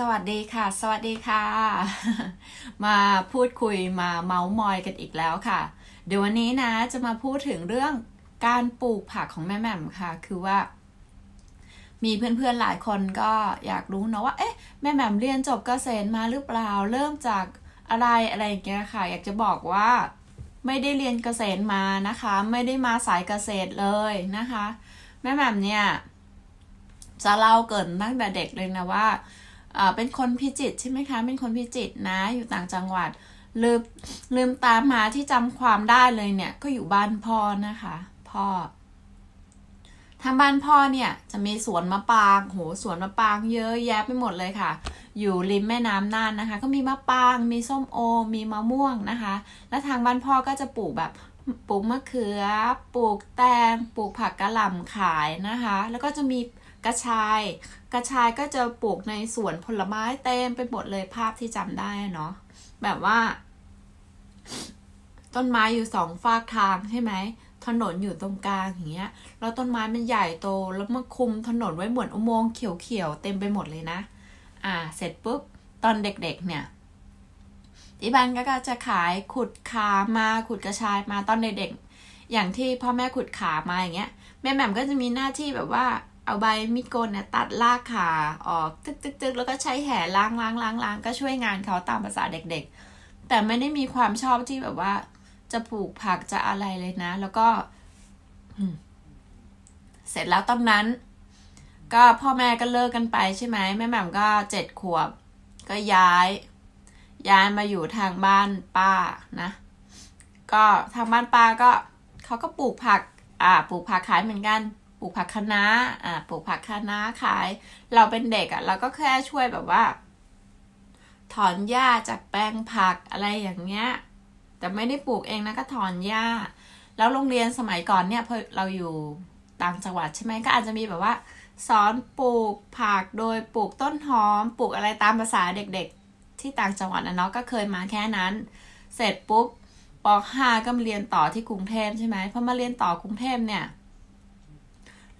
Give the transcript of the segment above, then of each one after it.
สวัสดีค่ะ สวัสดีค่ะ มาพูดคุยมาเมาส์มอยกันอีกแล้วค่ะ เดี๋ยววันนี้นะ จะมาพูดถึงเรื่องการปลูกผักของแม่แหม่มค่ะ คือว่า มีเพื่อน ๆ หลายคนก็อยากรู้เนาะว่า เอ๊ะแม่แหม่มเรียนจบเกษตรมาหรือเปล่า เริ่มจากอะไรอะไรอย่างเงี้ยค่ะ อยากจะบอกว่า ไม่ได้เรียนเกษตรมานะคะ ไม่ได้มาสายเกษตรเลยนะคะ แม่แหม่มเนี่ยจะเล่าเกินตั้งแต่เด็กเลยนะว่าเป็นคนพิจิตใช่ไหมคะ เป็นคนพิจิตนะอยู่ต่างจังหวัด ลืมลืมตามมาที่จำความได้เลยเนี่ยก็อยู่บ้านพ่อนะคะ พ่อทางบ้านพ่อเนี่ยจะมีสวนมะปาง โหสวนมะปางเยอะแยะไปหมดเลยค่ะ อยู่ริมแม่น้ำน่านนะคะ ก็มีมะปาง มีส้มโอ มีมะม่วงนะคะ และทางบ้านพ่อก็จะปลูกแบบปลูกมะเขือ ปลูกแตง ปลูกผักกะหล่ำขายนะคะ แล้วก็จะมีกระชาย กระชายก็จะปลูกในสวนผลไม้เต็มไปหมดเลยภาพที่จำได้เนาะ แบบว่า ต้นไม้อยู่สองฝากทางใช่ไหมถนนอยู่ตรงกลางอย่างเงี้ย แล้วต้นไม้มันใหญ่โตแล้วมันคุมถนนไว้เหมือนอุโมงค์เขียวๆเต็มไปหมดเลยนะ อ่าเสร็จปุ๊บตอนเด็ก ๆ เนี่ย ที่บ้านก็จะขายขุดขามาขุดกระชายมาตอนเด็กๆ อย่างที่พ่อแม่ขุดขามาอย่างเงี้ย แม่แหม่มก็จะมีหน้าที่แบบว่าเอาใบมีดโกนเนี่ยตัดลากขาออกจึกๆกแล้วก็ใช้แห่ล้างล้างล้างล้างก็ช่วยงานเขาตามภาษาเด็กๆ แต่ไม่ได้มีความชอบที่แบบว่า จะปลูกผักจะอะไรเลยนะแล้วก็ เสร็จแล้วตอนนั้น ก็พ่อแม่ก็เลิกกันไปใช่ไหมแม่แหม่มก็เจ็ดขวบ ก็ย้าย ย้ายมาอยู่ทางบ้านป้านะ ก็ทางบ้านป้าก็เขาก็ปลูกผักอ่าปลูกผักขายเหมือนกันลูกผักคะน้าอ่าปลูกผักคะน้าขาย เราเป็นเด็กอะ่ะเราก็แค่ช่วยแบบว่า ถอนหญ้าจากแปลงผักอะไรอย่างเงี้ย แต่ไม่ได้ปลูกเองนะก็ถอนหญ้า แล้วโรงเรียนสมัยก่อนเนี่ยพอเราอยู่ต่างจังหวัดใช่ไหมก็อาจจะมีแบบว่าสอนปลูกผักโดยปลูกต้นหอมปลูกอะไรตามภาษาเด็กๆที่ต่างจังหวัดนะเนาะก็เคยมาแค่นั้น เสร็จปุ๊บป .5 ก็มาเรียนต่อที่กรุงเทพใช่ไหมพอมาเรียนต่อกรุงเทพเนี่ย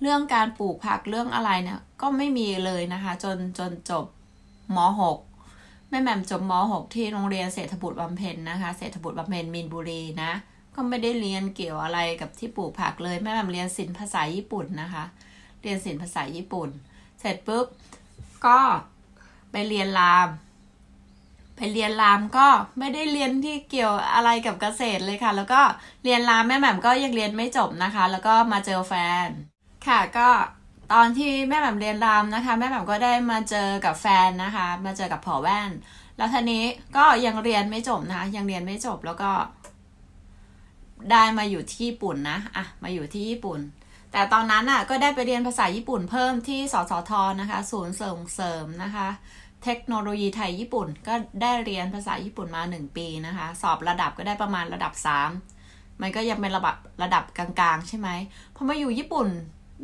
เรื่องการปลูกผักเรื่องอะไรเนี่ยก็ไม่มีเลยนะคะ จนจนจบม .6 แม่แหม่มจบม .6 ที่โรงเรียนเศรษฐบุตรบำเพ็ญนะคะเศรษฐบุตรบำเพ็ญมีนบุรีนะ ก็ไม่ได้เรียนเกี่ยวอะไรกับที่ปลูกผักเลยแม่แหม่มเรียนศิลป์ภาษาญี่ปุ่นนะคะ เรียนศิลป์ภาษาญี่ปุ่นเสร็จปุ๊บก็ไปเรียนราม ไปเรียนรามก็ไม่ได้เรียนที่เกี่ยวอะไรกับเกษตรเลยค่ะแล้วก็เรียนรามแม่แหม่มก็ยังเรียนไม่จบนะคะ แล้วก็มาเจอแฟนค่ะ ก็ตอนที่แม่แบบเรียนรามนะคะ แม่แบบก็ได้มาเจอกับแฟนนะคะ มาเจอกับผอแว่น แล้วทีนี้ก็ยังเรียนไม่จบนะคะ ยังเรียนไม่จบ แล้วก็ ได้มาอยู่ที่ญี่ปุ่นนะ อ่ะ มาอยู่ที่ญี่ปุ่น แต่ตอนนั้นอ่ะ ก็ได้ไปเรียนภาษาญี่ปุ่นเพิ่มที่สสทนะคะ ศูนย์ส่งเสริมนะคะ เทคโนโลยีไทยญี่ปุ่น ก็ได้เรียนภาษาญี่ปุ่นมา 1 ปีนะคะ สอบระดับก็ได้ประมาณระดับ3มันก็ยังเป็นระดับระดับกลางๆใช่ไหมพอมาอยู่ญี่ปุ่น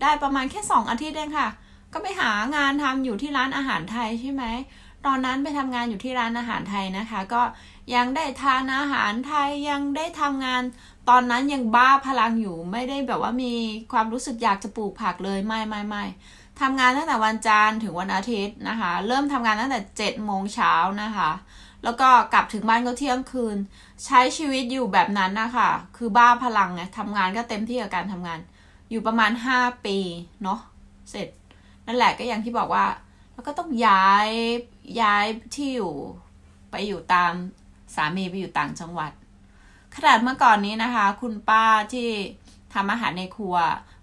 ได้ประมาณแค่สองอาทิตย์เองค่ะ ก็ไปหางานทำอยู่ที่ร้านอาหารไทยใช่ไหม ตอนนั้นไปทำงานอยู่ที่ร้านอาหารไทยนะคะ ก็ยังได้ทานอาหารไทย ยังได้ทำงาน ตอนนั้นยังบ้าพลังอยู่ ไม่ได้แบบว่ามีความรู้สึกอยากจะปลูกผักเลยไม่ไม่ไม่ทำงานตั้งแต่วันจันทร์ถึงวันอาทิตย์นะคะ เริ่มทำงานตั้งแต่7จ็ดโมงเช้านะคะ แล้วก็กลับถึงบ้านก็เที่ยงคืน ใช้ชีวิตอยู่แบบนั้นนะคะ คือบ้าพลังไงทำงานก็เต็มที่กับการทำงานอยู่ประมาณห้าปีเนาะเสร็จนั่นแหละก็อย่างที่บอกว่า แล้วก็ต้องย้ายย้ายที่อยู่ ไปอยู่ตามสามีไปอยู่ต่างจังหวัดขนาดเมื่อก่อนนี้นะคะ คุณป้าที่ทำอาหารในครัว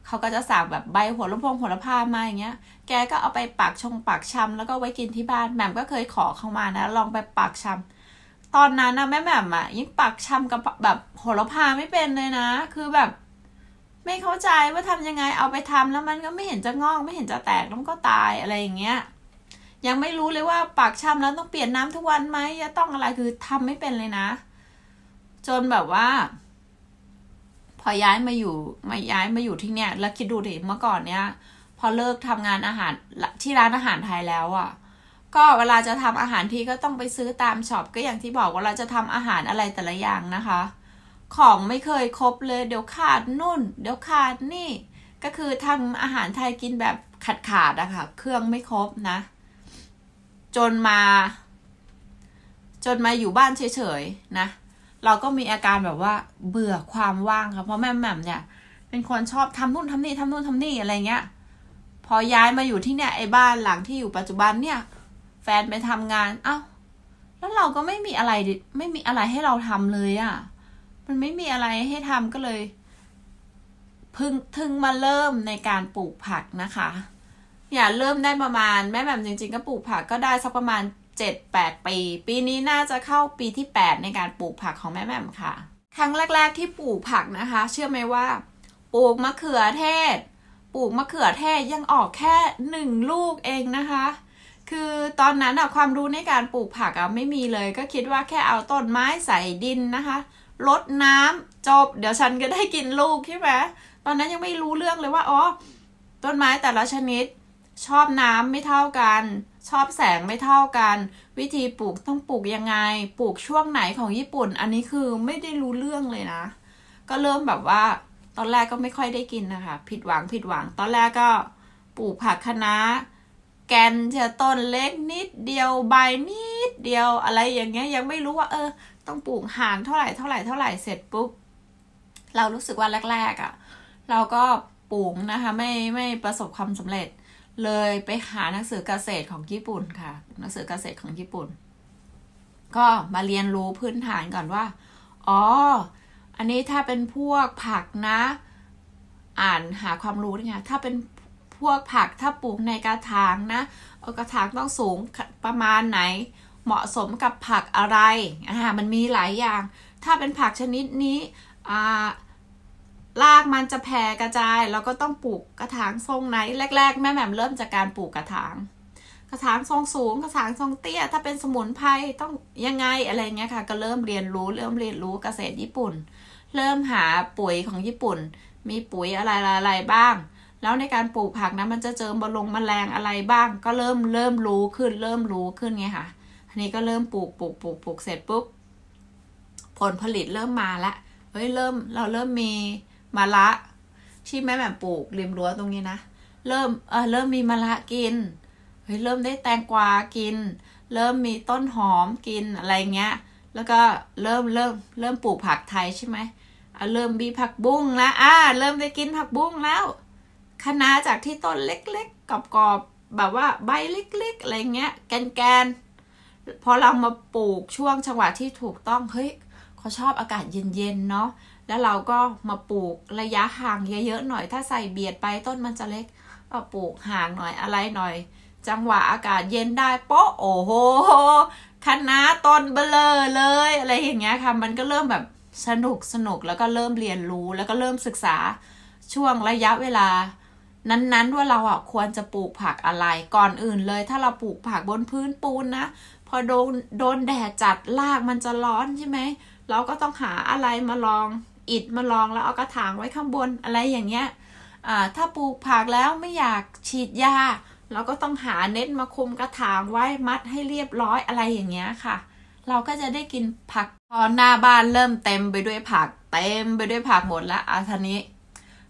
เขาก็จะสั่งแบบใบหัวลำโพงหัวลำพามาอย่างเงี้ย แกก็เอาไปปักชงปักชำ แล้วก็ไว้กินที่บ้านแหม่มก็เคยขอเข้ามานะ ลองไปปักชำ ตอนนั้นนะแม่แหม่มอะยิ่งปักชำกับแบบหัวลำพาไม่เป็นเลยนะ คือแบบไม่เข้าใจว่าทำยังไง เอาไปทำแล้วมันก็ไม่เห็นจะงอกไม่เห็นจะแตกแล้วมันก็ตายอะไรอย่างเงี้ย ยังไม่รู้เลยว่าปากช้ำแล้วต้องเปลี่ยนน้าทุกวันไหมจะต้องอะไรคือทำไม่เป็นเลยนะ จนแบบว่า พอย้ายมาอยู่มาย้ายมาอยู่ที่เนี่ย แล้วคิดดูดิเมื่อก่อนเนี้ย พอเลิกทำงานอาหารที่ร้านอาหารไทยแล้วอะ่ะ ก็เวลาจะทำอาหารที่ก็ต้องไปซื้อตามช็อปก็อย่างที่บอกว่าเราจะทำอาหารอะไรแต่ละอย่างนะคะของไม่เคยครบเลยเดี๋ยวขาดนุ่น เดี๋ยวขาดนี่ ก็คือทำอาหารไทยกินแบบขาดขาดอะค่ะ เครื่องไม่ครบนะ จนมา จนมาอยู่บ้านเฉยๆนะ เราก็มีอาการแบบว่าเบื่อความว่างค่ะเพราะแม่แหม่มเนี่ย เป็นคนชอบทำนู่นทำนี่ทำนู่นทำนี่อะไรเงี้ย พอย้ายมาอยู่ที่เนี่ยไอ้บ้านหลังที่อยู่ปัจจุบันเนี่ย แฟนไปทำงาน เอา้าแล้วเราก็ไม่มีอะไรไม่มีอะไรให้เราทำเลยอะ่ะมันไม่มีอะไรให้ทำก็เลยพึ่งถึงมาเริ่มในการปลูกผักนะคะ อย่าเริ่มได้ประมาณแม่แบบจริงๆ ก็ปลูกผักก็ได้สักประมาณเจ็ดแปดปี ปีนี้น่าจะเข้าปีที่แปดในการปลูกผักของแม่แม่ค่ะ ครั้งแรก ๆที่ปลูกผักนะคะ เชื่อไหมว่า ปลูกมะเขือเทศ ปลูกมะเขือเทศยังออกแค่หนึ่งลูกเองนะคะ คือตอนนั้นอะความรู้ในการปลูกผักอะไม่มีเลย ก็คิดว่าแค่เอาต้นไม้ใส่ดินนะคะลดน้ำ จบเดี๋ยวฉันก็ได้กินลูกใช่ไหมตอนนั้นยังไม่รู้เรื่องเลยว่าอ๋อต้นไม้แต่ละชนิด ชอบน้ำไม่เท่ากัน ชอบแสงไม่เท่ากัน วิธีปลูกต้องปลูกยังไง ปลูกช่วงไหนของญี่ปุ่น อันนี้คือไม่ได้รู้เรื่องเลยนะ ก็เริ่มแบบว่า ตอนแรกก็ไม่ค่อยได้กินนะคะ ผิดหวังผิดหวัง ตอนแรกก็ปลูกผักคะน้าแกนเจอต้นเล็กนิด เดียวใบนิด เดียวอะไรอย่างเงี้ยยังไม่รู้ว่า เออต้องปลูกห่างเท่าไหร่ เท่าไหร่ เท่าไหร่ เสร็จปุ๊บเรารู้สึกว่าแรกๆอะ่ะเราก็ปลูกนะคะไม่ไม่ประสบความสำเร็จ เลยไปหาหนังสือเกษตรของญี่ปุ่นค่ะ หนังสือเกษตรของญี่ปุ่นก็มาเรียนรู้พื้นฐานก่อนว่าอ๋ออันนี้ถ้าเป็นพวกผักนะ อ่านหาความรู้นะคไงถ้าเป็นพวกผักถ้าปลูกในกระถางนะกระถางต้องสูงประมาณไหนเหมาะสมกับผักอะไร อ่า มันมีหลายอย่าง ถ้าเป็นผักชนิดนี้ อ่า รากมันจะแผ่กระจายแล้วก็ต้องปลูกกระถางทรงไหนแรก ๆ แม่แหม่มเริ่มจากการปลูกกระถาง กระถางทรงสูง กระถางทรงเตี้ย ถ้าเป็นสมุนไพรต้องยังไงอะไรเงี้ยค่ะ ก็เริ่มเรียนรู้เริ่มเรียนรู้เกษตรญี่ปุ่น เริ่มหาปุ๋ยของญี่ปุ่น มีปุ๋ยอะไรอะไรบ้าง แล้วในการปลูกผักนะ มันจะเจอบลงมแมลงอะไรบ้าง ก็เริ่มเริ่มรู้ขึ้นเริ่มรู้ขึ้นไงค่ะนี่ก็เริ่มปลูกปลูกปลูกปลูกเสร็จปุ๊บผลผลิตเริ่มมาละเฮ้ยเริ่มเราเริ่มมีมะละที่แม่แบม่ปลูกริมรั้วตรงนี้นะ เริ่มเออเริ่มมีมะละกินเฮ้ยเริ่มได้แตงกวากิน เริ่มมีต้นหอมกินอะไรเงี้ย แล้วก็เริ่มเริ่มเริ่มปลูกผักไทยใช่ไหมอเริ่มมีผักบุ้งแล้วอ่า เริ่มได้กินผักบุ้งแล้วคณะจากที่ต้นเล็ก ๆกรอบๆแบบว่าใบเล็กๆ อะไรเงี้ยแกนๆพอเรามาปลูกช่วงจังหวะที่ถูกต้อง เฮ้ยเขาชอบอากาศเย็นๆเนาะ แล้วเราก็มาปลูกระยะห่างเยอะๆหน่อย ถ้าใส่เบียดไปต้นมันจะเล็กอาปลูกห่างหน่อยอะไรหน่อย จังหวะอากาศเย็นได้โป๊ะโอ้โหคณะต้นเบลอเลย อะไรอย่างเงี้ยค่ะ มันก็เริ่มแบบสนุกสนุกแล้วก็เริ่มเรียนรู้แล้วก็เริ่มศึกษา ช่วงระยะเวลา นั้นๆว่าเราอ่ะควรจะปลูกผักอะไรก่อนอื่นเลย ถ้าเราปลูกผักบนพื้นปูนนะพอโดนโดนแดดจัดลากมันจะร้อนใช่ไหมเราก็ต้องหาอะไรมาลองอิดมาลองแล้วเอากระถางไว้ข้างบนอะไรอย่างเงี้ยถ้าปลูกผักแล้วไม่อยากฉีดยาเราก็ต้องหาเน็ตมาคุมกระถางไว้มัดให้เรียบร้อยอะไรอย่างเงี้ยค่ะ เราก็จะได้กินผักพอหน้าบ้านเริ่มเต็มไปด้วยผักเต็มไปด้วยผักหมดแล้วอาทนี้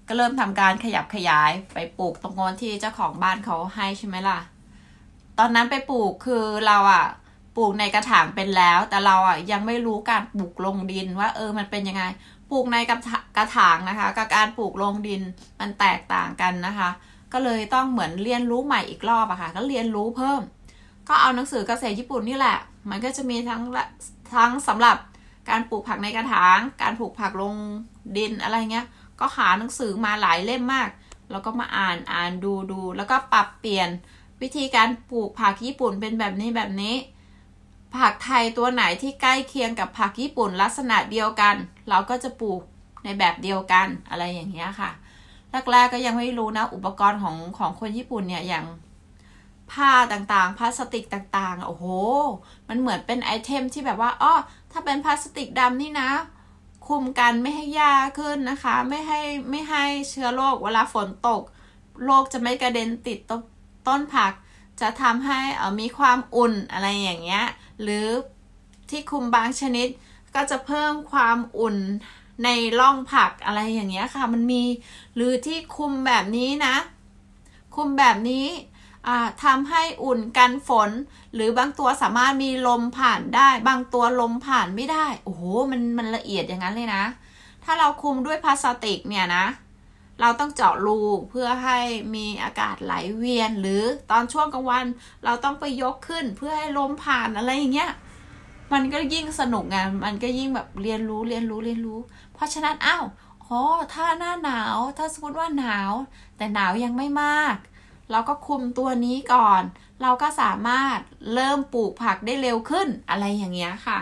ก็เริ่มทำการขยับขยายไปปลูกตรงโน้นที่เจ้าของบ้านเขาให้ใช่ไหมล่ะตอนนั้นไปปลูกคือเราอะ่ะปลูกในกระถางเป็นแล้ว แต่เราอ่ะยังไม่รู้การปลูกลงดินว่า เออมันเป็นยังไง ปลูกในกระกระถางนะคะกับการปลูกลงดินมันแตกต่างกันนะคะ ก็เลยต้องเหมือนเรียนรู้ใหม่อีกรอบอะคะ่ะ ก็เรียนรู้เพิ่ม ก็เอาหนังสือเกษตรญี่ปุ่นนี่แหละ มันก็จะมีทั้งทั้งสำหรับการปลูกผักในกระถาง การปลูกผักลงดินอะไรเงี้ย ก็หาหนังสือมาหลายเล่มมาก แล้วก็มาอ่านอ่านดูดู แล้วก็ปรับเปลี่ยน วิธีการปลูกผักญี่ปุ่นเป็นแบบนี้แบบนี้ผักไทยตัวไหนที่ใกล้เคียงกับผักญี่ปุ่นลักษณะเดียวกัน เราก็จะปลูกในแบบเดียวกันอะไรอย่างเงี้ยค่ะ แรกๆก็ยังไม่รู้นะ อุปกรณ์ของของคนญี่ปุ่นเนี่ยอย่างผ้าต่างๆพลาสติกต่างๆโอ้โหมันเหมือนเป็นไอเทมที่แบบว่าอ๋อถ้าเป็นพลาสติกดำนี่นะ คุมกันไม่ให้ยาขึ้นนะคะ ไม่ให้ไม่ให้เชื้อโรคเวลาฝนตกโรคจะไม่กระเด็นติดต้นผัก จะทำให้มีความอุ่นอะไรอย่างเงี้ยหรือที่คุมบางชนิด ก็จะเพิ่มความอุ่นในร่องผักอะไรอย่างเงี้ยค่ะมันมีหรือที่คุมแบบนี้นะ คุมแบบนี้ทำให้อุ่นกันฝน หรือบางตัวสามารถมีลมผ่านได้ บางตัวลมผ่านไม่ได้ โอ้โห มัน มันละเอียดอย่างนั้นเลยนะ ถ้าเราคุมด้วยพลาสติกเนี่ยนะเราต้องเจาะรูเพื่อให้มีอากาศไหลเวียน หรือตอนช่วงกลางวันเราต้องไปยกขึ้นเพื่อให้ลมผ่านอะไรอย่างเงี้ยมันก็ยิ่งสนุกไงมันก็ยิ่งแบบเรียนรู้เรียนรู้เรียนรู้ เพราะฉะนั้นอ้าวอ๋อถ้าหน้าหนาวถ้าสมมติว่าหนาว แต่หนาวยังไม่มาก เราก็คุมตัวนี้ก่อน เราก็สามารถเริ่มปลูกผักได้เร็วขึ้นอะไรอย่างเงี้ยค่ะ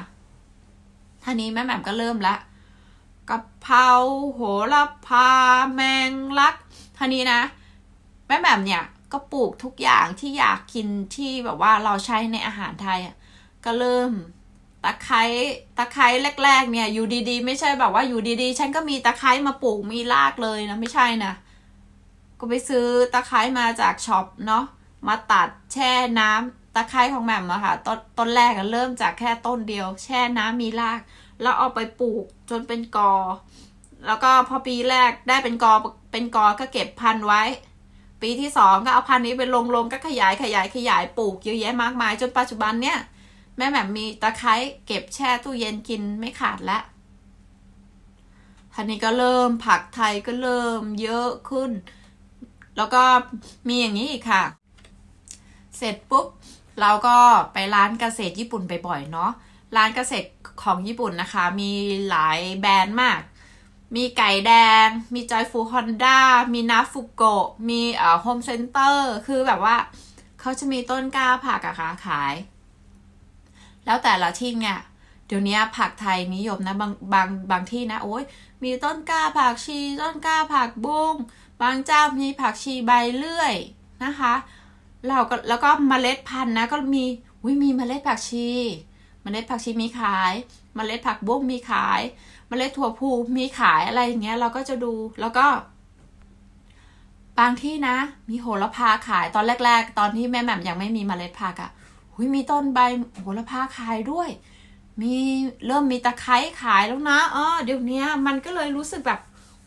ท่านี้แม่แหม่มก็เริ่มละกะเพราโหระพาแมงลักท่านี้นะ แม่แบบเนี่ย ก็ปลูกทุกอย่างที่อยากกินที่แบบว่าเราใช้ในอาหารไทย ก็เริ่มตะไคร้ตะไคร้แรก ๆ เนี่ยอยู่ดีๆ ไม่ใช่แบบว่าอยู่ดีๆ ฉันก็มีตะไคร้มาปลูกมีรากเลยนะ ไม่ใช่นะ ก็ไปซื้อตะไคร้มาจากช็อปเนาะมาตัดแช่น้ำ ตะไคร้ของแม่มาค่ะต้นต้นแรกก็เริ่มจากแค่ต้นเดียว แช่น้ำมีราก แล้วเอาไปปลูกจนเป็นกอ แล้วก็พอปีแรกได้เป็นกอเป็นกอก็เก็บพันไว้ ปีที่สองก็เอาพันนี้ไปลงลงก็ขยายขยายขยายปลูกเยอะแยะมากมายจนปัจจุบันเนี่ยแม่แหม่มมีตะไคร้เก็บแช่ตู้เย็นกินไม่ขาดละทันี้ก็เริ่มผักไทยก็เริ่มเยอะขึ้น แล้วก็ มีอย่างนี้อีกค่ะ เสร็จปุ๊บเราก็ไปร้านเกษตรญี่ปุ่นไปบ่อยเนาะร้านเกษตรของญี่ปุ่นนะคะ มีหลายแบรนด์มาก มีไก่แดง มีจอยฟูฮอนด้า มีนาฟุโกะมีเอ่อโฮมเซ็นเตอร์ คือแบบว่าเขาจะมีต้นกล้าผักอะคะขาย แล้วแต่ละที่เนี่ย เดี๋ยวนี้ผักไทยนิยมนะบางบางบางที่นะ โอ้ยมีต้นกล้าผักชี ต้นกล้าผักบุ้ง บางเจ้ามีผักชีใบเลื่อยนะคะ เราก็แล้วก็มเมล็ดพันธุ์นะก็มีอุ้ยมีมเมล็ดผักชีมเมล็ดผักชีมีขายมเมล็ดผักบุ้งมีขายมเมล็ดถั่วพู มีขายอะไรอย่างเงี้ย เราก็จะดู แล้วก็บางที่นะ มีโหระพาขายตอนแรกๆ ตอนที่แม่แหม่มยังไม่มีมเมล็ดผักอะ่ะหุยมีต้นใบโหระพาขายด้วย มีเริ่มมีตะไคร้ขายแล้วนะอ๋อเดี๋ยวนี้มันก็เลยรู้สึกแบบ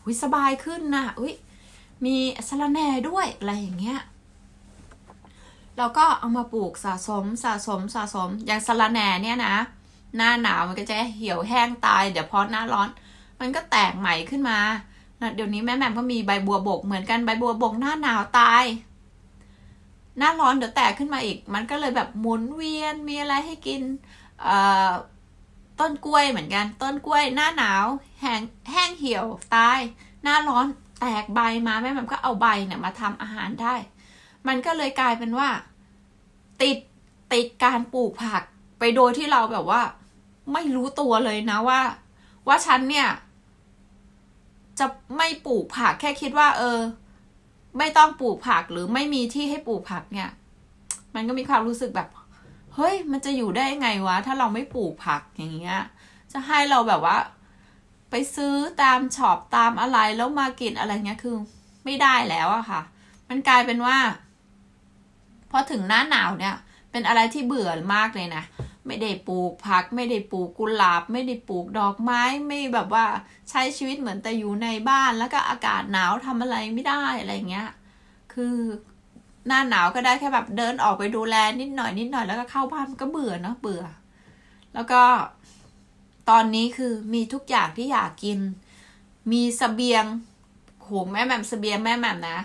หุยสบายขึ้นนะอุ้ยมีสะระแหน่ด้วยอะไรอย่างเงี้ยแล้วก็เอามาปลูกสะสมสะสมสะสม อย่างสะระแหน่เนี่ยนะหน้าหนาวมันก็จะเหี่ยวแห้งตาย เดี๋ยวพอหน้าร้อน มันก็แตกใหม่ขึ้นมาเดี๋ยวนี้แม่แม่ก็มีใบบัวบกเหมือนกันใบบัวบก หน้าหนาวตาย หน้าร้อนเดี๋ยวแตกขึ้นมาอีกมันก็เลยแบบหมุนเวียนมีอะไรให้กินต้นกล้วยเหมือนกัน ต้นกล้วยหน้าหนาวแห้งแห้งเหี่ยว ตาย หน้าร้อนแตกใบมาแม่แม่ก็เอาใบเนี่ยมาทำอาหารได้มันก็เลยกลายเป็นว่า ติดติดการปลูกผัก ไปโดยที่เราแบบว่า ไม่รู้ตัวเลยนะว่า ว่าฉันเนี่ย จะไม่ปลูกผักแค่คิดว่า เออ ไม่ต้องปลูกผักหรือไม่มีที่ให้ปลูกผักเนี่ยมันก็มีความรู้สึกแบบ เฮ้ย มันจะอยู่ได้ยังไงวะถ้าเราไม่ปลูกผักอย่างเงี้ยจะให้เราแบบว่า ไปซื้อตามช็อปตามอะไรแล้วมากินอะไรเงี้ยคือ ไม่ได้แล้วอะค่ะ มันกลายเป็นว่าพอถึงหน้าหนาวเนี่ยเป็นอะไรที่เบื่อมากเลยนะ ไม่ได้ปลูกผัก ไม่ได้ปลูกกุหลาบไม่ได้ปลูกดอกไม้ ไม่แบบว่าใช้ชีวิตเหมือนแต่อยู่ในบ้านแล้วก็อากาศหนาวทำอะไรไม่ได้อะไรเงี้ยคือหน้าหนาวก็ได้แค่แบบเดินออกไปดูแล นิดหน่อยนิดหน่อยแล้วก็เข้าบ้านก็เบื่อเนาะเบื่อ แล้วก็ตอนนี้คือมีทุกอย่างที่อยากกิน มีสเสบียงโหแม่แม่มสเสบียงแม่แม่มนะ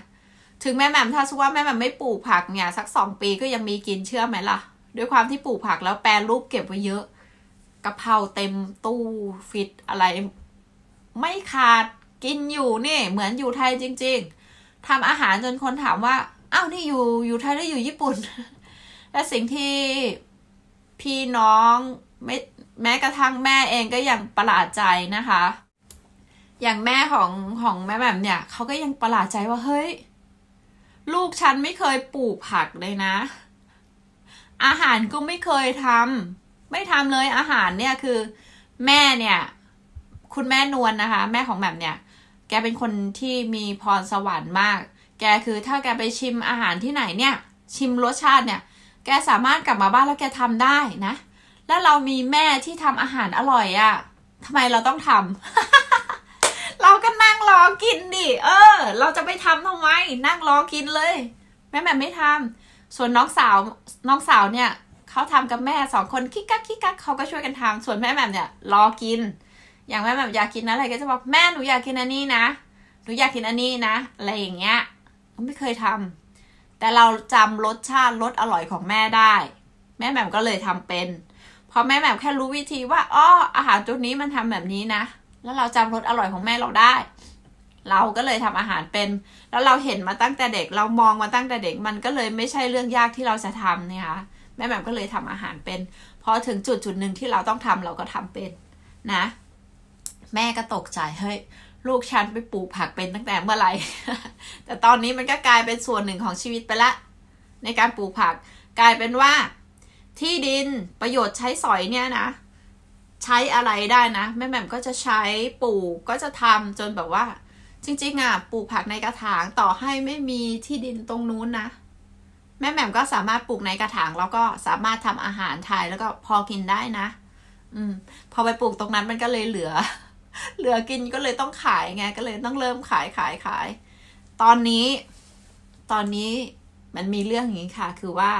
ถึงแม่แหม่มถ้าสุว่าแม่แหม่มไม่ปลูกผักเนี่ยสักสองปีก็ยังมีกินเชื่อไหมล่ะ ด้วยความที่ปลูกผักแล้วแปรรูปเก็บไว้เยอะกะเพราเต็มตู้ฟิตอะไร ไม่ขาดกินอยู่นี่เหมือนอยู่ไทยจริง ๆทำอาหารจนคนถามว่า อ้าวนี่อยู่อยู่ไทยได้ออยู่ญี่ปุ่น และสิ่งที่พี่น้องไม่แม้กระทั่งแม่เองก็ยังประหลาดใจนะคะ อย่างแม่ของของแม่แบบเนี่ยเขาก็ยังประหลาดใจว่าเฮ้ยลูกฉันไม่เคยปลูกผักเลยนะ อาหารก็ไม่เคยทำไม่ทำเลยอาหารเนี่ยคือ แม่เนี่ย คุณแม่นวลนนะคะ แม่ของแบบเนี่ย แกเป็นคนที่มีพรสวรรค์มาก แกคือถ้าแกไปชิมอาหารที่ไหนเนี่ย ชิมรสชาติเนี่ย แกสามารถกลับมาบ้านแล้วแกทำได้นะ แล้วเรามีแม่ที่ทำอาหารอร่อยอะ่ะทำไมเราต้องทำเราก็นั่งรอกินดิเออ เราจะไปทำทำไมนั่งรอกินเลย แม่แม่ไม่ทำส่วนน้องสาวน้องสาวเนี่ยเขาทำกับแม่สองคนคิกกักคิกกักเขาก็ช่วยกันทำส่วนแม่แม่เนี่ย รอกิน อย่างแม่แม่อยากกินอะไรก็จะบอกแม่หนูอยากกินอันนี้นะหนูอยากกินอันนี้นะอะไรอย่างเงี้ยไม่เคยทำแต่เราจำรสชาติรสอร่อยของแม่ได้ แม่แม่ก็เลยทำเป็นพอแม่แม่แค่รู้วิธีว่าอ้ออาหารตัวนี้มันทำแบบนี้นะแล้วเราจำรสอร่อยของแม่เราได้ เราก็เลยทำอาหารเป็น แล้วเราเห็นมาตั้งแต่เด็ก เรามองมาตั้งแต่เด็ก มันก็เลยไม่ใช่เรื่องยากที่เราจะทำเนี่ยคะแม่แหม่มก็เลยทำอาหารเป็นพอถึงจุดจุดหนึ่งที่เราต้องทำเราก็ทำเป็นนะ แม่ก็ตกใจ เฮ้ย ลูกฉันไปปลูกผักเป็นตั้งแต่เมื่อไหร่ แต่ตอนนี้มันก็กลายเป็นส่วนหนึ่งของชีวิตไปละในการปลูกผัก กลายเป็นว่าที่ดินประโยชน์ใช้สอยเนี่ยนะใช้อะไรได้นะแม่แหม่มก็จะใช้ปลูกก็จะทำจนแบบว่า จริงๆอ่ะ ปลูกผักในกระถางต่อให้ไม่มีที่ดินตรงนู้นนะแม่แหม่มก็สามารถปลูกในกระถางแล้วก็สามารถทำอาหารไทยแล้วก็พอกินได้นะอืม พอไปปลูกตรงนั้นมันก็เลยเหลือ เหลือกินก็เลยต้องขายไงก็เลยต้องเริ่มขายขายขายตอนนี้ตอนนี้มันมีเรื่องอย่างนี้ค่ะ คือว่า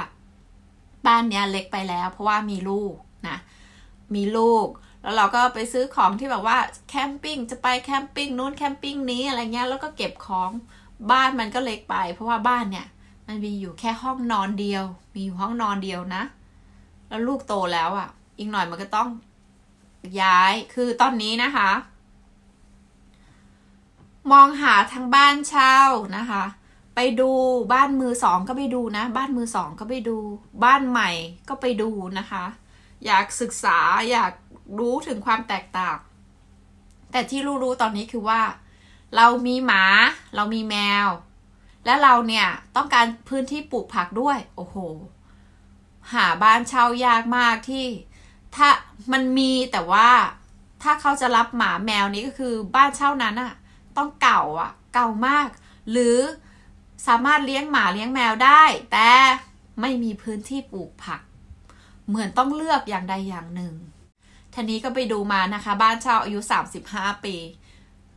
บ้านเนี้ยเล็กไปแล้ว เพราะว่ามีลูกมีลูกแล้วเราก็ไปซื้อของที่แบบว่าแคมปิ้งจะไปแคมปิ้งนู้นแคมปิ้งนี้อะไรเงี้ยแล้วก็เก็บของบ้านมันก็เล็กไป เพราะว่าบ้านเนี่ย มันมีอยู่แค่ห้องนอนเดียว มีอยู่ห้องนอนเดียวนะ แล้วลูกโตแล้วอะ่ะอีกหน่อยมันก็ต้อง ย้ายคือตอนนี้นะคะ มองหาทางบ้านเช่านะคะ ไปดูบ้านมือสองก็ไปดูนะบ้านมือสองก็ไปดู บ้านใหม่ก็ไปดูนะคะอยากศึกษาอยากรู้ถึงความแตกต่าง แต่ที่รู้ๆตอนนี้คือว่า เรามีหมา เรามีแมว และเราเนี่ย ต้องการพื้นที่ปลูกผักด้วยโอ้โห หาบ้านเช่ายากมากที่ ถ้ามันมีแต่ว่าถ้าเขาจะรับหมาแมวนี้ก็คือบ้านเช่านั้นอะต้องเก่าอะเก่ามาก หรือสามารถเลี้ยงหมาเลี้ยงแมวได้ แต่ไม่มีพื้นที่ปลูกผักเหมือนต้องเลือกอย่างใดอย่างหนึ่งทีนี้ก็ไปดูมานะคะบ้านเช่าอายุ 35 ปี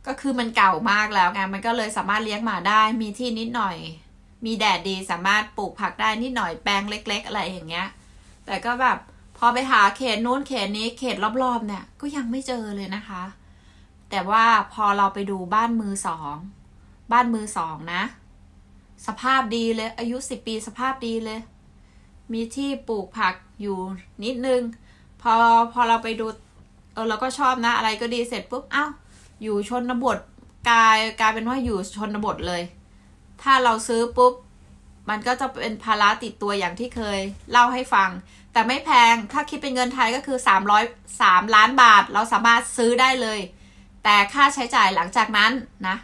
ก็คือมันเก่ามากแล้วไงมันก็เลยสามารถเลี้ยงหมาได้ มีที่นิดหน่อย มีแดดดีสามารถปลูกผักได้นิดหน่อยแปลงเล็ก ๆ อะไรอย่างเงี้ย แต่ก็แบบพอไปหาเขตนู้นเขตนี้เขตรอบๆเนี่ยก็ยังไม่เจอเลยนะคะ แต่ว่าพอเราไปดูบ้านมือสอง บ้านมือสองนะ สภาพดีเลยอายุสิบปีสภาพดีเลยมีที่ปลูกผักอยู่นิดนึงพอพอเราไปดูเออเราก็ชอบนะอะไรก็ดีเสร็จปุ๊บเอา้าอยู่ชนบทกลายกลายเป็นว่าอยู่ชนบทเลย ถ้าเราซื้อปุ๊บมันก็จะเป็นภาระติดตัวอย่างที่เคย เล่าให้ฟัง แต่ไม่แพง ถ้าคิดเป็นเงินไทยก็คือ300 3 ล้านบาท เราสามารถซื้อได้เลย แต่ค่าใช้จ่ายหลังจากนั้นนะ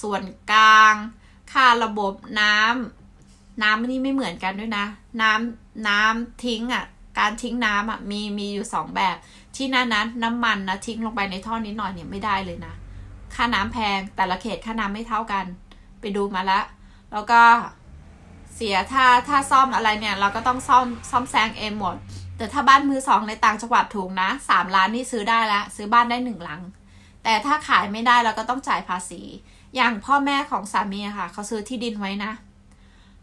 ส่วนกลาง ค่าระบบน้ำน้ำนี่ไม่เหมือนกันด้วยนะ น้ำน้ำทิ้งอะ่ะการทิ้งน้ำอะ่ะมีมีอยู่สองแบบ ที่นั่นนะน้ำมันนะทิ้งลงไปในท่อนิดหน่อยเนี่ยไม่ได้เลยนะ ค่าน้ำแพงแต่ละเขตค่าน้ำไม่เท่ากัน ไปดูมาละแล้วก็เสียถ้าถ้าซ่อมอะไรเนี่ย เราก็ต้องซ่อมซ่อมแซงเองหมด แต่ถ้าบ้านมือสองในต่างจังหวัดถูกนะสามล้านนี่ซื้อได้ละซื้อบ้านได้หนึ่งหลัง แต่ถ้าขายไม่ได้เราก็ต้องจ่ายภาษี อย่างพ่อแม่ของสามีค่ะเขาซื้อที่ดินไว้นะ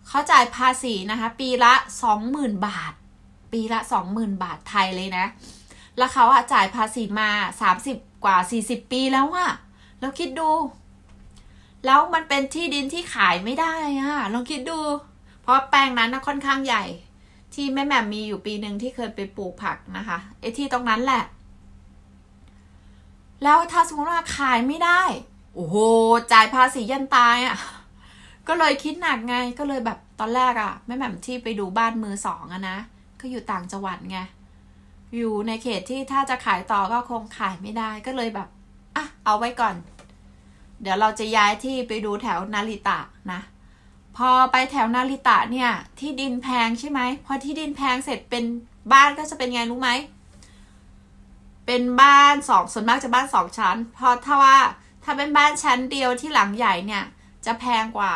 เขาจ่ายภาษีนะคะ ปีละสองหมื่นบาท ปีละสองหมื่นบาทไทยเลยนะ แล้วเขาอะจ่ายภาษีมาสามสิบกว่าสี่สิบปีแล้วอะแล้วคิดดู แล้วมันเป็นที่ดินที่ขายไม่ได้อะลองคิดดู เพราะแปลงนั้นนะค่อนข้างใหญ่ ที่แม่แม่มีอยู่ปีหนึ่งที่เคยไปปลูกผักนะคะไอ้ที่ตรงนั้นแหละ แล้วถ้าสมมติว่าขายไม่ได้ โอ้โหจ่ายภาษียันตายอะก็เลยคิดหนักไงก็เลยแบบตอนแรกอะแม่แหม่มที่ไปดูบ้านมือสองอะนะก็อยู่ต่างจังหวัดไง อยู่ในเขตที่ถ้าจะขายต่อก็คงขายไม่ได้ก็เลยแบบอ่ะเอาไว้ก่อน เดี๋ยวเราจะย้ายที่ไปดูแถวนาริตะนะ พอไปแถวนาริตะเนี่ยที่ดินแพงใช่ไหม พอที่ดินแพงเสร็จเป็นบ้านก็จะเป็นไงรู้ไหมเป็นบ้านสองส่วนมากจะบ้านสองชั้น พอถ้าว่าถ้าเป็นบ้านชั้นเดียวที่หลังใหญ่เนี่ยจะแพงกว่า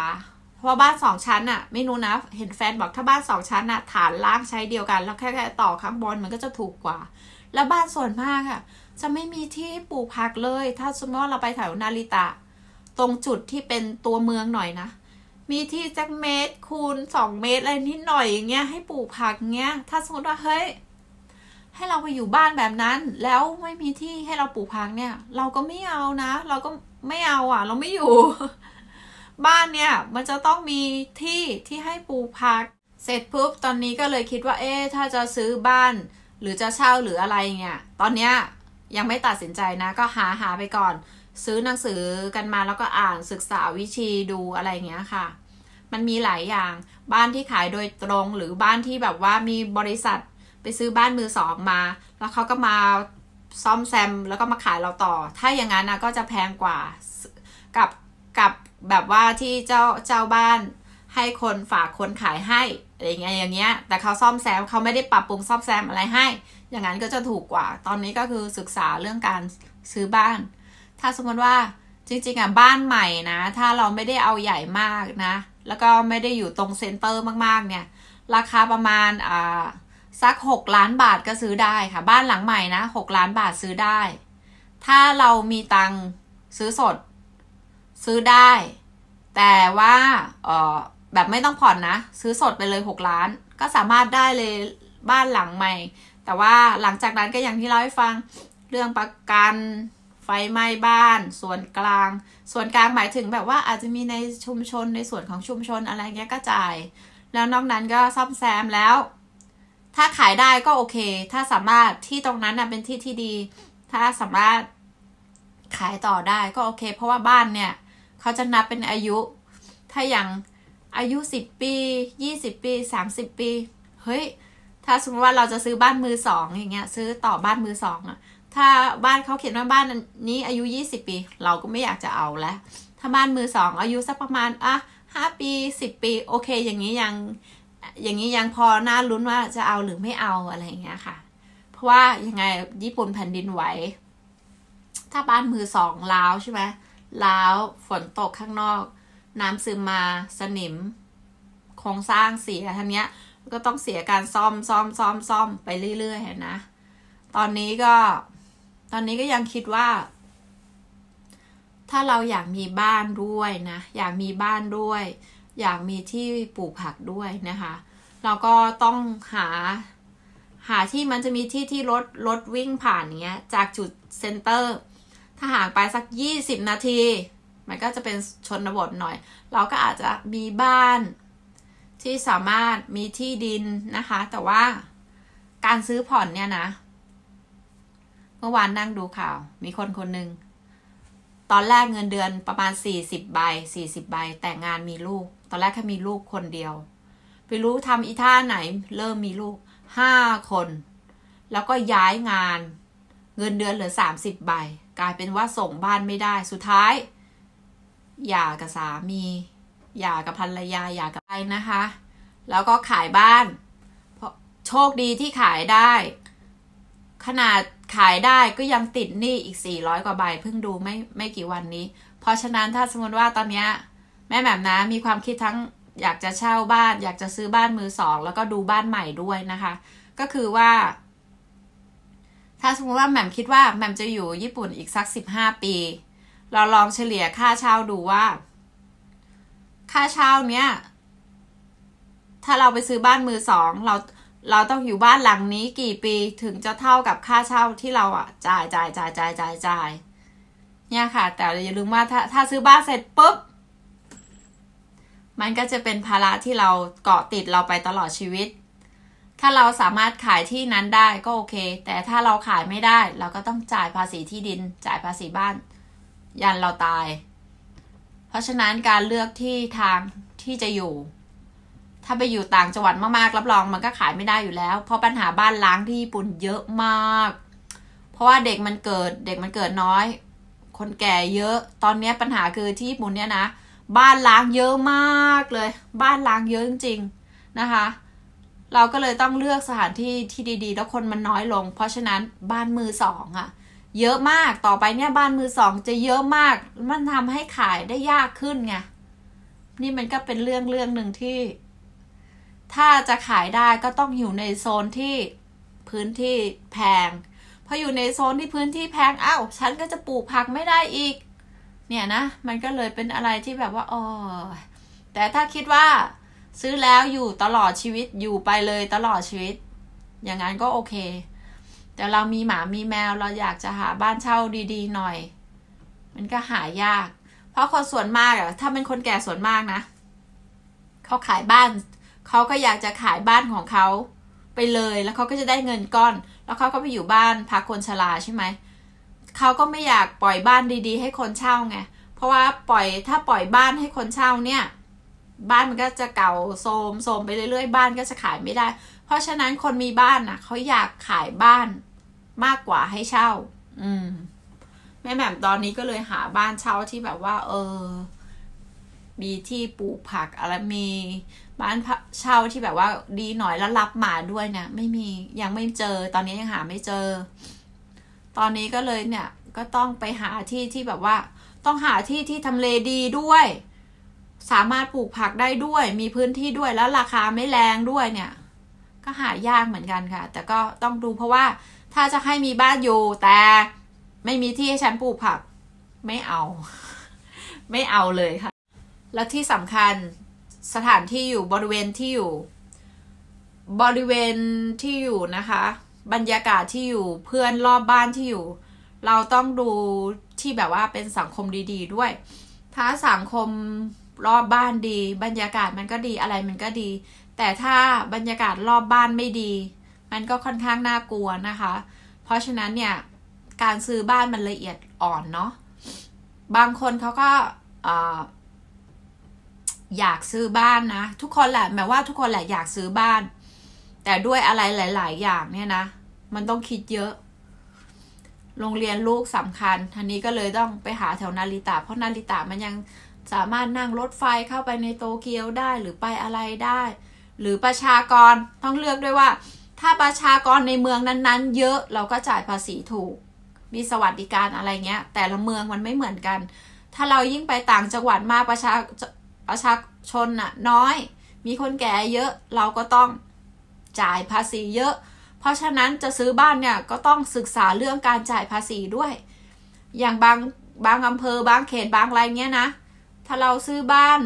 เพราะบ้านสองชั้นอะไม่รู้นะ เห็นแฟนบอกถ้าบ้านสองชั้นอะฐานล่างใช้เดียวกัน แล้วแค่ต่อข้างบนมันก็จะถูกกว่า แล้วบ้านส่วนมากอะจะไม่มีที่ปลูกผักเลย ถ้าสมมติว่าเราไปแถวนาริตะ ตรงจุดที่เป็นตัวเมืองหน่อยนะ มีที่จักเมตรคูณสองเมตรอะไรนิดหน่อยอย่างเงี้ยให้ปลูกผักเงี้ย ถ้าสมมติว่าเฮ้ยให้เราไปอยู่บ้านแบบนั้น แล้วไม่มีที่ให้เราปลูกผักเนี่ย เราก็ไม่เอานะเราก็ไม่เอาอ่ะ เราไม่อยู่บ้านเนี่ยมันจะต้องมีที่ที่ให้ปูพัก เสร็จปุ๊บตอนนี้ก็เลยคิดว่า เอ๊ะถ้าจะซื้อบ้าน หรือจะเช่าหรืออะไรเงี้ยตอนเนี้ยยังไม่ตัดสินใจนะ ก็หาหาไปก่อน ซื้อหนังสือกันมาแล้วก็อ่านศึกษาวิธีดูอะไรเงี้ยค่ะ มันมีหลายอย่าง บ้านที่ขายโดยตรงหรือบ้านที่แบบว่ามีบริษัทไปซื้อบ้านมือสองมา แล้วเขาก็มาซ่อมแซมแล้วก็มาขายเราต่อ ถ้าอย่างนั้นนะก็จะแพงกว่ากับกับแบบว่าที่เจ้าเจ้าบ้านให้คนฝากคนขายให้อะไรเงี้ยอย่างเงี้ยแต่เขาซ่อมแซมเขาไม่ได้ปรับปรุงซ่อมแซมอะไรให้ อย่างนั้นก็จะถูกกว่าตอนนี้ก็คือศึกษาเรื่องการซื้อบ้าน ถ้าสมมติว่าจริงๆอ่ะบ้านใหม่นะถ้าเราไม่ได้เอาใหญ่มากนะแล้วก็ไม่ได้อยู่ตรงเซ็นเตอร์มากๆ เนี่ยราคาประมาณอ่าสักหกล้านบาทก็ซื้อได้ค่ะบ้านหลังใหม่นะหกล้านบาทซื้อได้ ถ้าเรามีตังซื้อสดซื้อได้แต่ว่าเออแบบไม่ต้องผ่อนนะ ซื้อสดไปเลย6ล้าน ก็สามารถได้เลยบ้านหลังใหม่ แต่ว่าหลังจากนั้นก็อย่างที่เล่าให้ฟัง เรื่องประกันไฟไหม้บ้าน ส่วนกลาง ส่วนกลางหมายถึงแบบว่าอาจจะมีในชุมชนในส่วนของชุมชนอะไรเงี้ยก็จ่าย แล้วนอกนั้นก็ซ่อมแซมแล้ว ถ้าขายได้ก็โอเค ถ้าสามารถที่ตรงนั้นนะเป็นที่ที่ดี ถ้าสามารถขายต่อได้ก็โอเค เพราะว่าบ้านเนี่ยเขาจะนับเป็นอายุ ถ้าอย่างอายุสิบปี ยี่สิบปีสามสิบปี เฮ้ย ถ้าสมมติว่าเราจะซื้อบ้านมือสองอย่างเงี้ย ซื้อต่อบ้านมือสองอะถ้าบ้านเขาเขียนว่าบ้านนี้อายุยี่สิบปี เราก็ไม่อยากจะเอาแล้วถ้าบ้านมือสองอายุสักประมาณอ่ะห้าปีสิบปี โอเค อย่างนี้ยัง อย่างนี้ยังพอน่าลุ้นว่าจะเอาหรือไม่เอาอะไรอย่างเงี้ยค่ะ เพราะว่ายังไงญี่ปุ่นแผ่นดินไหว ถ้าบ้านมือสองลาวใช่ไหมล้าวฝนตกข้างนอก น้ำซึมมาสนิมโครงสร้างเสียทันเนี้ย ก็ต้องเสียการซ่อมซ่อมซ่อมซ่อมไปเรื่อยๆนะตอนนี้ก็ ตอนนี้ก็ยังคิดว่า ถ้าเราอยากมีบ้านด้วยนะอยากมีบ้านด้วย อยากมีที่ปลูกผักด้วยนะคะ เราก็ต้องหา หาที่มันจะมีที่ที่รถรถวิ่งผ่านเงี้ย จากจุดเซ็นเตอร์ถ้าห่างไปสัก 20 นาที มันก็จะเป็นชนบทหน่อย เราก็อาจจะมีบ้านที่สามารถมีที่ดินนะคะ แต่ว่าการซื้อผ่อนเนี่ยนะ เมื่อวานนั่งดูข่าว มีคนคนหนึ่ง ตอนแรกเงินเดือนประมาณ 40ใบ40ใบ แต่งานมีลูก ตอนแรกแค่มีลูกคนเดียวไปรู้ทำอีท่าไหน เริ่มมีลูกห้าคน แล้วก็ย้ายงาน เงินเดือนเหลือ 30ใบกลายเป็นว่าส่งบ้านไม่ได้สุดท้ายหย่ากับสามีหย่ากับภรรยาหย่ากับใครนะคะแล้วก็ขายบ้านเพราะโชคดีที่ขายได้ ขนาดขายได้ก็ยังติดหนี้อีก 400 กว่าใบเพิ่งดูไม่ไม่กี่วันนี้ เพราะฉะนั้นถ้าสมมติว่าตอนนี้แม่แบบนะมีความคิดทั้งอยากจะเช่าบ้านอยากจะซื้อบ้านมือสอง แล้วก็ดูบ้านใหม่ด้วยนะคะก็คือว่าถ้าสมมติว่าแหม่มคิดว่าแหม่มจะอยู่ญี่ปุ่นอีกสักสิบห้าปี เราลองเฉลี่ยค่าเช่าดูว่า ค่าเช่าเนี้ย ถ้าเราไปซื้อบ้านมือสองเราเราต้องอยู่บ้านหลังนี้กี่ปีถึงจะเท่ากับค่าเช่าที่เราอ่ะจ่ายจ่ายจ่ายจ่ายจ่ายจ่ายเนี่ยค่ะ แต่อย่าลืมว่าถ้าถ้าซื้อบ้านเสร็จปุ๊บ มันก็จะเป็นภาระที่เราเกาะติดเราไปตลอดชีวิตถ้าเราสามารถขายที่นั้นได้ก็โอเค แต่ถ้าเราขายไม่ได้ เราก็ต้องจ่ายภาษีที่ดิน จ่ายภาษีบ้าน ยันเราตาย เพราะฉะนั้นการเลือกที่ทางที่จะอยู่ ถ้าไปอยู่ต่างจังหวัดมากๆ รับรองมันก็ขายไม่ได้อยู่แล้ว เพราะปัญหาบ้านล้างที่ญี่ปุ่นเยอะมาก เพราะว่าเด็กมันเกิดเด็กมันเกิดน้อย คนแก่เยอะ ตอนนี้ปัญหาคือที่ญี่ปุ่นเนี่ยนะบ้านล้างเยอะมากเลย บ้านล้างเยอะจริงๆนะคะเราก็เลยต้องเลือกสถานที่ที่ดี ๆ แล้วคนมันน้อยลง เพราะฉะนั้นบ้านมือสองอะเยอะมากต่อไปเนี่ยบ้านมือสองจะเยอะมาก มันทำให้ขายได้ยากขึ้นไงนี่มันก็เป็นเรื่องเรื่องหนึ่งที่ ถ้าจะขายได้ก็ต้องอยู่ในโซนที่พื้นที่แพง พออยู่ในโซนที่พื้นที่แพงอา้าวฉันก็จะปลูกผักไม่ได้อีก เนี่ยนะมันก็เลยเป็นอะไรที่แบบว่าอ๋อแต่ถ้าคิดว่าซื้อแล้วอยู่ตลอดชีวิตอยู่ไปเลยตลอดชีวิต อย่างนั้นก็โอเค แต่เรามีหมามีแมว เราอยากจะหาบ้านเช่าดีๆ หน่อย มันก็หายาก เพราะคนส่วนมากอะถ้าเป็นคนแก่ส่วนมากนะเขาขายบ้าน เขาก็อยากจะขายบ้านของเขา ไปเลยแล้วเขาก็จะได้เงินก้อน แล้วเขาก็ไปอยู่บ้านพักคนชราใช่ไหม เขาก็ไม่อยากปล่อยบ้านดี ๆ ให้คนเช่าไง เพราะว่าปล่อยถ้าปล่อยบ้านให้คนเช่าเนี่ยบ้านมันก็จะเก่าโทมโทมไปเรื่อยๆ บ้านก็จะขายไม่ได้ เพราะฉะนั้นคนมีบ้านน่ะเขาอยากขายบ้านมากกว่าให้เช่า อืม แม่แหม่มตอนนี้ก็เลยหาบ้านเช่าที่แบบว่า เออมีที่ปลูกผัก อะไรมีบ้านเช่าที่แบบว่า ดีหน่อยแล้วรับหมาด้วยเนี่ยไม่มียังไม่เจอ ตอนนี้ยังหาไม่เจอ ตอนนี้ก็เลยเนี่ย ก็ต้องไปหาที่ที่แบบว่า ต้องหาที่ที่ทำเลดีด้วยสามารถปลูกผักได้ด้วย มีพื้นที่ด้วย แล้วราคาไม่แรงด้วยเนี่ย ก็หายากเหมือนกันค่ะ แต่ก็ต้องดูเพราะว่า ถ้าจะให้มีบ้านอยู่ แต่ไม่มีที่ให้ฉันปลูกผัก ไม่เอา ไม่เอาเลยค่ะ และที่สำคัญสถานที่อยู่บริเวณที่อยู่ บริเวณที่อยู่นะคะ บรรยากาศที่อยู่เพื่อนรอบบ้านที่อยู่ เราต้องดูที่แบบว่าเป็นสังคมดี ๆดด้วย ถ้าสังคมรอบบ้านดี บรรยากาศมันก็ดีอะไรมันก็ดี แต่ถ้าบรรยากาศรอบบ้านไม่ดี มันก็ค่อนข้างน่ากลัวนะคะ เพราะฉะนั้นเนี่ย การซื้อบ้านมันละเอียดอ่อนเนาะบางคนเขาก็อยากซื้อบ้านนะ ทุกคนแหละ แม้ว่าทุกคนแหละ อยากซื้อบ้าน แต่ด้วยอะไรหลาย ๆอย่างเนี่ยนะ มันต้องคิดเยอะ โรงเรียนลูกสำคัญทันนี้ก็เลยต้องไปหาแถวนาริตาเพราะนาริตามันยังสามารถนั่งรถไฟเข้าไปในโตเกียวได้หรือไปอะไรได้ หรือประชากรต้องเลือกด้วยว่า ถ้าประชากรในเมืองนั้นๆ เยอะเราก็จ่ายภาษีถูก มีสวัสดิการอะไรเงี้ย แต่ละเมืองมันไม่เหมือนกัน ถ้าเรายิ่งไปต่างจังหวัดมากประชาประชาชนน่ะน้อย มีคนแก่เยอะเราก็ต้องจ่ายภาษีเยอะ เพราะฉะนั้นจะซื้อบ้านเนี่ยก็ต้องศึกษาเรื่องการจ่ายภาษีด้วย อย่างบางบางอำเภอบางเขตบางอะไรเงี้ยนะถ้าเราซื้อบ้าน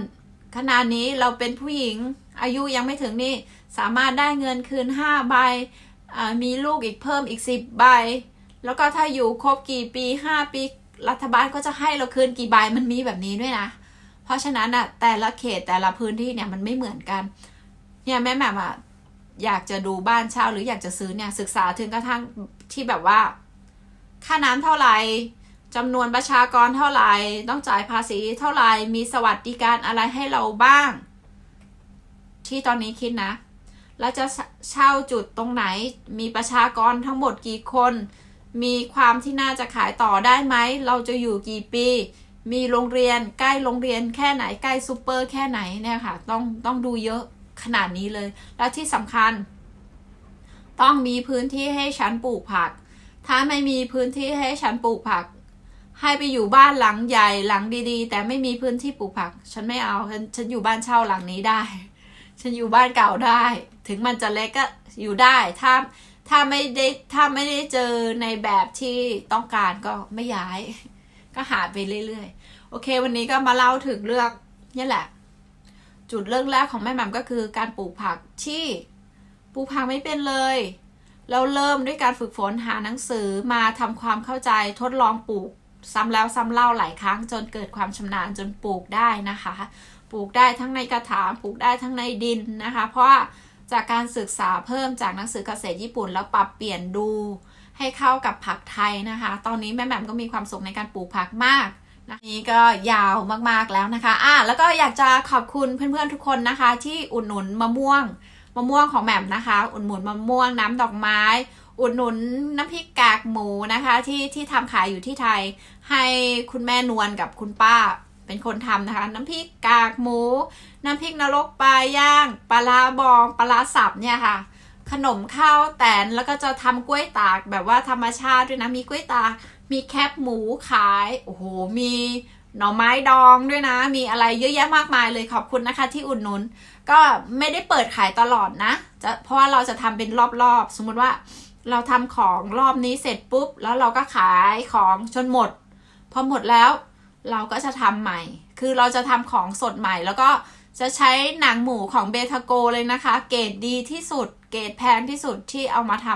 ขนาดนี้เราเป็นผู้หญิงอายุยังไม่ถึงนี่สามารถได้เงินคืนห้าใบมีลูกอีกเพิ่มอีกสิบใบแล้วก็ถ้าอยู่ครบกี่ปีห้าปี รัฐบาลก็จะให้เราคืนกี่ใบมันมีแบบนี้ด้วยนะ เพราะฉะนั้นอ่ะแต่ละเขตแต่ละพื้นที่เนี่ยมันไม่เหมือนกัน เนี่ยแม่แม่มาอยากจะดูบ้านเช่า หรืออยากจะซื้อเนี่ยศึกษาถึงกระทั่งที่แบบว่าค่าน้ำเท่าไหร่จำนวนประชากรเท่าไหร่ ต้องจ่ายภาษีเท่าไหร่มีสวัสดิการอะไรให้เราบ้าง ที่ตอนนี้คิดนะ แล้วจะเช่าจุดตรงไหน มีประชากรทั้งหมดกี่คน มีความที่น่าจะขายต่อได้ไหม เราจะอยู่กี่ปี มีโรงเรียนใกล้โรงเรียนแค่ไหน ใกล้ซูเปอร์แค่ไหนเนี่ยค่ะ ต้องต้องดูเยอะขนาดนี้เลย แล้วที่สำคัญ ต้องมีพื้นที่ให้ฉันปลูกผัก ถ้าไม่มีพื้นที่ให้ฉันปลูกผักให้ไปอยู่บ้านหลังใหญ่หลังดีๆ แต่ไม่มีพื้นที่ปลูกผัก ฉันไม่เอาฉันฉันอยู่บ้านเช่าหลังนี้ได้ ฉันอยู่บ้านเก่าได้ ถึงมันจะเล็กก็อยู่ได้ ถ้า ถ้าไม่ได้ ถ้าไม่ได้เจอในแบบที่ต้องการก็ไม่ย้าย ก็หาไปเรื่อยๆ โอเควันนี้ก็มาเล่าถึงเรื่องนี่แหละ จุดเริ่มแรกของแม่หม่ำก็คือการปลูกผักที่ปลูกผักไม่เป็นเลย เราเริ่มด้วยการฝึกฝนหาหนังสือมาทำความเข้าใจ ทดลองปลูกซ้ำแล้ว ซ้ำเล่าหลายครั้งจนเกิดความชำนาญจนปลูกได้นะคะ ปลูกได้ทั้งในกระถางปลูกได้ทั้งในดินนะคะ เพราะว่าจากการศึกษาเพิ่มจากหนังสือเกษตรญี่ปุ่น แล้วปรับเปลี่ยนดูให้เข้ากับผักไทยนะคะ ตอนนี้แม่แหม่มก็มีความสุขในการปลูกผักมากนะนี่ก็ยาวมากๆแล้วนะคะอ่ะแล้วก็อยากจะขอบคุณเพื่อนๆ ทุกคนนะคะ ที่อุดหนุนมะม่วงมะม่วงของแหม่มนะคะ อุดหนุนมะม่วงน้ำดอกไม้อุดหนุนน้ำพริกกากหมูนะคะที่ที่ทำขายอยู่ที่ไทย ให้คุณแม่นวลกับคุณป้าเป็นคนทำนะคะ น้ำพริกกากหมูน้ำพริกนรกปลาย่างปลาบอง ปลาสับเนี่ยค่ะ ขนมข้าวแตน แล้วก็จะทำกล้วยตากแบบว่าธรรมชาติด้วยนะ มีกล้วยตาก มีแคบหมูขายโอ้โหมี หน่อไม้ดองด้วยนะ มีอะไรเยอะแยะมากมายเลยขอบคุณนะคะที่อุดหนุนก็ไม่ได้เปิดขายตลอดนะ จะเพราะว่าเราจะทำเป็นรอบๆสมมติว่าเราทำของรอบนี้เสร็จปุ๊บ แล้วเราก็ขายของจนหมด พอหมดแล้วเราก็จะทำใหม่ คือเราจะทำของสดใหม่ แล้วก็จะใช้หนังหมูของเบทาโกเลยนะคะ เกรดดีที่สุด เกรดแพงที่สุดที่เอามาท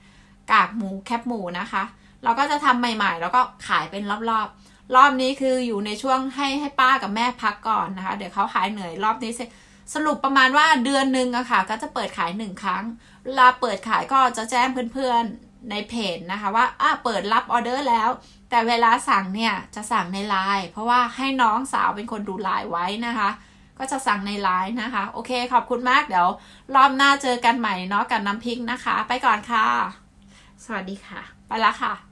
ำกากหมูแคบหมูนะคะ เราก็จะทำใหม่ๆ แล้วก็ขายเป็นรอบ ๆ รอบนี้คืออยู่ในช่วงให้ให้ป้ากับแม่พักก่อนนะคะ เดี๋ยวเขาหายเหนื่อย รอบนี้เสร็จสรุปประมาณว่าเดือนหนึ่งอะค่ะก็จะเปิดขายหนึ่งครั้งเวลาเปิดขายก็จะแจ้งเพื่อนๆในเพจนะคะ ว่าอ่ะเปิดรับออเดอร์แล้ว แต่เวลาสั่งเนี่ยจะสั่งในไลน์เพราะว่าให้น้องสาวเป็นคนดูไลน์ไว้นะคะ ก็จะสั่งในไลน์นะคะโอเคขอบคุณมากเดี๋ยวรอบหน้าเจอกันใหม่เนาะกับน้ำพริกนะคะ ไปก่อนค่ะ สวัสดีค่ะ ไปละค่ะ